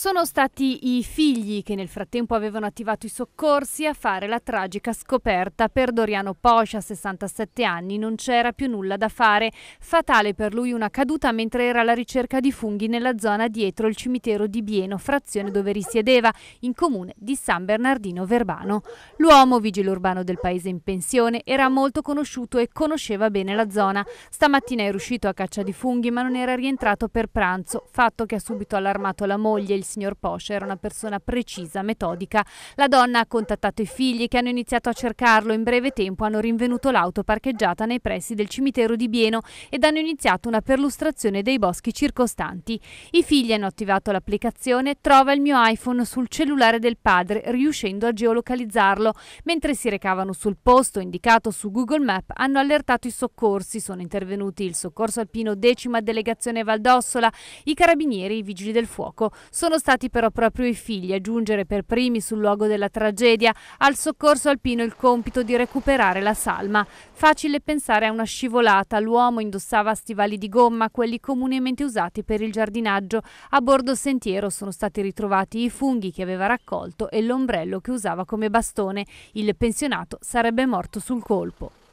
Sono stati i figli che nel frattempo avevano attivato i soccorsi a fare la tragica scoperta. Per Doriano Poscia, a 67 anni, non c'era più nulla da fare. Fatale per lui una caduta mentre era alla ricerca di funghi nella zona dietro il cimitero di Bieno, frazione dove risiedeva, in comune di San Bernardino Verbano. L'uomo, vigile urbano del paese in pensione, era molto conosciuto e conosceva bene la zona. Stamattina è riuscito a caccia di funghi ma non era rientrato per pranzo, fatto che ha subito allarmato la moglie, il signor Porsche era una persona precisa, metodica. La donna ha contattato i figli che hanno iniziato a cercarlo. In breve tempo hanno rinvenuto l'auto parcheggiata nei pressi del cimitero di Bieno ed hanno iniziato una perlustrazione dei boschi circostanti. I figli hanno attivato l'applicazione Trova il mio iPhone sul cellulare del padre, riuscendo a geolocalizzarlo. Mentre si recavano sul posto indicato su Google Map, hanno allertato i soccorsi. Sono intervenuti il soccorso alpino decima delegazione Valdossola, i carabinieri e i vigili del fuoco. Sono sono stati però proprio i figli a giungere per primi sul luogo della tragedia, al soccorso alpino il compito di recuperare la salma. Facile pensare a una scivolata, l'uomo indossava stivali di gomma, quelli comunemente usati per il giardinaggio. A bordo sentiero sono stati ritrovati i funghi che aveva raccolto e l'ombrello che usava come bastone. Il pensionato sarebbe morto sul colpo.